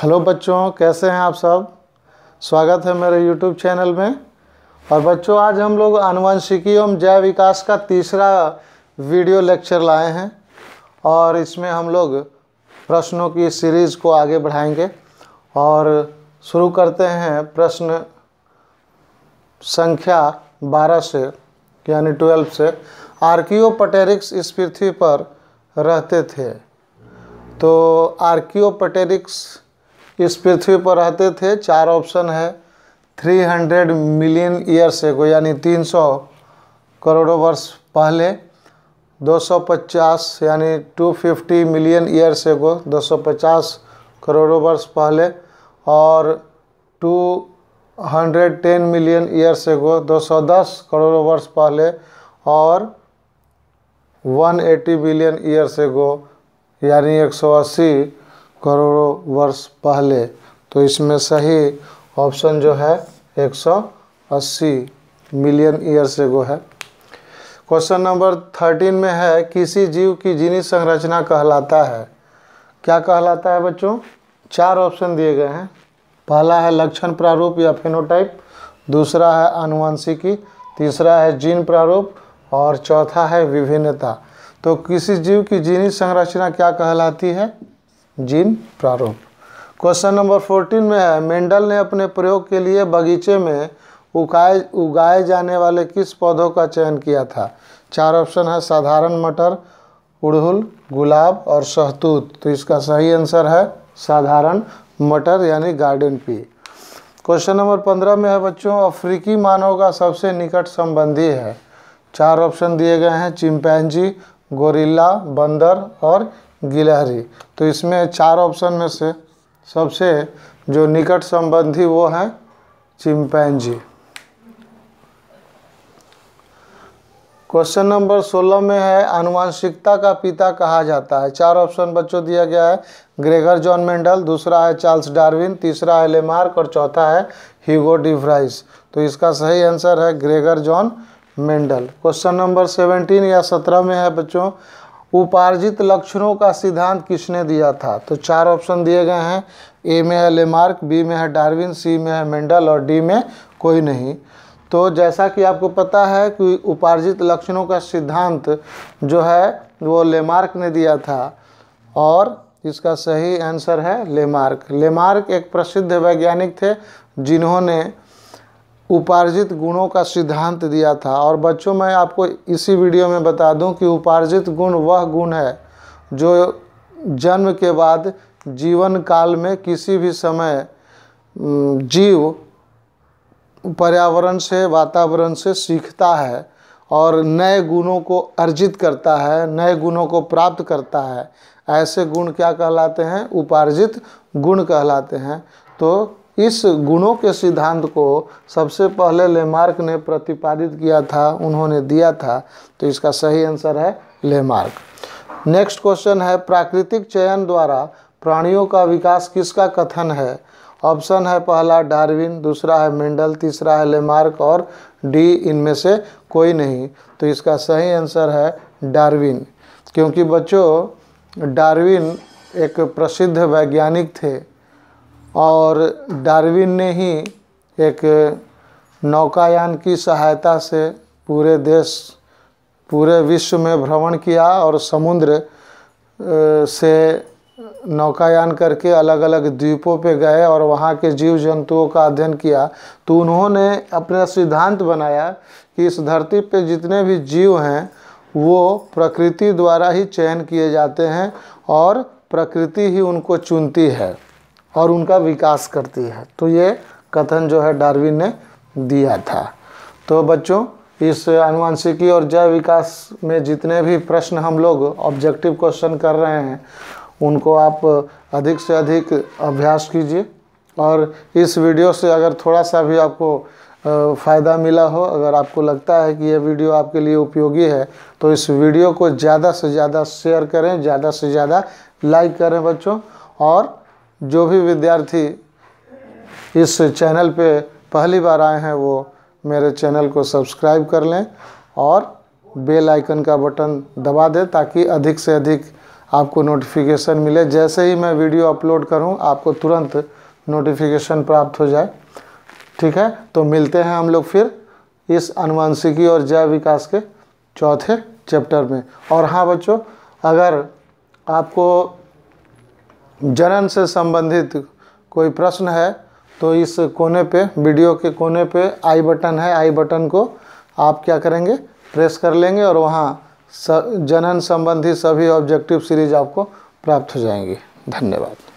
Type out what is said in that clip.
hello बच्चों कैसे हैं आप सब स्वागत है मेरे यूट्यूब चैनल में और बच्चों आज हम लोग अनुवंशिकी एवं जैव विकास का तीसरा वीडियो लेक्चर लाए हैं और इसमें हम लोग प्रश्नों की सीरीज़ को आगे बढ़ाएंगे और शुरू करते हैं प्रश्न संख्या 12 से यानी 12 से आर्कियो पटेरिक्स इस पृथ्वी पर रहते थे तो आर्कियो पटेरिक्स इस पृथ्वी पर रहते थे चार ऑप्शन है 300 मिलियन ईयर्स एगो यानी 300 करोड़ों वर्ष पहले 250 यानी 250 मिलियन ईयर्स एगो 250 करोड़ों वर्ष पहले और 210 मिलियन ईयर्स एगो 210 करोड़ों वर्ष पहले और 180 बिलियन ईयर्स एगो यानी 180 करोड़ों वर्ष पहले तो इसमें सही ऑप्शन जो है 180 मिलियन ईयर्स एगो है क्वेश्चन नंबर थर्टीन में है किसी जीव की जीनी संरचना कहलाता है क्या कहलाता है बच्चों चार ऑप्शन दिए गए हैं पहला है लक्षण प्रारूप या फेनोटाइप दूसरा है आनुवंशिकी तीसरा है जीन प्रारूप और चौथा है विभिन्नता तो किसी जीव की जीनी संरचना क्या कहलाती है जीन प्रारूप क्वेश्चन नंबर फोर्टीन में है मेंडल ने अपने प्रयोग के लिए बगीचे में उगाए उगाए जाने वाले किस पौधों का चयन किया था चार ऑप्शन है साधारण मटर उड़हुल गुलाब और शहतूत तो इसका सही आंसर है साधारण मटर यानी गार्डन पी क्वेश्चन नंबर पंद्रह में है बच्चों अफ्रीकी मानव का सबसे निकट संबंधी है चार ऑप्शन दिए गए हैं चिंपैंजी गोरिल्ला बंदर और गिलहरी तो इसमें चार ऑप्शन में से सबसे जो निकट संबंधी वो है चिंपैंजी क्वेश्चन नंबर सोलह में है आनुवांशिकता का पिता कहा जाता है चार ऑप्शन बच्चों दिया गया है ग्रेगर जॉन मेंडल दूसरा है चार्ल्स डार्विन तीसरा है लेमार्क और चौथा है हीगो डिफ्राइस तो इसका सही आंसर है Gregor John Mendel question number seventeen या सत्रह में है बच्चों उपार्जित लक्षणों का सिद्धांत किसने दिया था तो चार ऑप्शन दिए गए हैं ए में है लेमार्क बी में है डार्विन सी में है मेंडल और डी में कोई नहीं तो जैसा कि आपको पता है कि उपार्जित लक्षणों का सिद्धांत जो है वो लेमार्क ने दिया था और इसका सही आंसर है लेमार्क लेमार्क एक प्रसिद्ध वैज्ञानिक थे जिन्होंने उपार्जित गुणों का सिद्धांत दिया था और बच्चों मैं आपको इसी वीडियो में बता दूं कि उपार्जित गुण वह गुण है जो जन्म के बाद जीवन काल में किसी भी समय जीव पर्यावरण से वातावरण से सीखता है और नए गुणों को अर्जित करता है नए गुणों को प्राप्त करता है ऐसे गुण क्या कहलाते हैं उपार्जित गुण कहलाते हैं तो इस गुणों के सिद्धांत को सबसे पहले लेमार्क ने प्रतिपादित किया था उन्होंने दिया था तो इसका सही आंसर है लेमार्क नेक्स्ट क्वेश्चन है प्राकृतिक चयन द्वारा प्राणियों का विकास किसका कथन है ऑप्शन है पहला डार्विन दूसरा है मेंडल तीसरा है लेमार्क और डी इनमें से कोई नहीं तो इसका सही आंसर है डार्विन क्योंकि बच्चों डार्विन एक प्रसिद्ध वैज्ञानिक थे और डार्विन ने ही एक नौकायान की सहायता से पूरे देश पूरे विश्व में भ्रमण किया और समुद्र से नौकायान करके अलग अलग द्वीपों पे गए और वहाँ के जीव जंतुओं का अध्ययन किया तो उन्होंने अपना सिद्धांत बनाया कि इस धरती पे जितने भी जीव हैं वो प्रकृति द्वारा ही चयन किए जाते हैं और प्रकृति ही उनको चुनती है और उनका विकास करती है तो ये कथन जो है डार्विन ने दिया था तो बच्चों इस अनुवांशिकी और जैव विकास में जितने भी प्रश्न हम लोग ऑब्जेक्टिव क्वेश्चन कर रहे हैं उनको आप अधिक से अधिक अभ्यास कीजिए और इस वीडियो से अगर थोड़ा सा भी आपको फ़ायदा मिला हो अगर आपको लगता है कि यह वीडियो आपके लिए उपयोगी है तो इस वीडियो को ज़्यादा से ज़्यादा शेयर करें ज़्यादा से ज़्यादा लाइक करें बच्चों और जो भी विद्यार्थी इस चैनल पे पहली बार आए हैं वो मेरे चैनल को सब्सक्राइब कर लें और बेल आइकन का बटन दबा दें ताकि अधिक से अधिक आपको नोटिफिकेशन मिले जैसे ही मैं वीडियो अपलोड करूं आपको तुरंत नोटिफिकेशन प्राप्त हो जाए ठीक है तो मिलते हैं हम लोग फिर इस अनुवांशिकी और जैव विकास के चौथे चैप्टर में और हाँ बच्चों अगर आपको जनन से संबंधित कोई प्रश्न है तो इस कोने पे वीडियो के कोने पे आई बटन है आई बटन को आप क्या करेंगे प्रेस कर लेंगे और वहाँ जनन संबंधी सभी ऑब्जेक्टिव सीरीज आपको प्राप्त हो जाएंगी धन्यवाद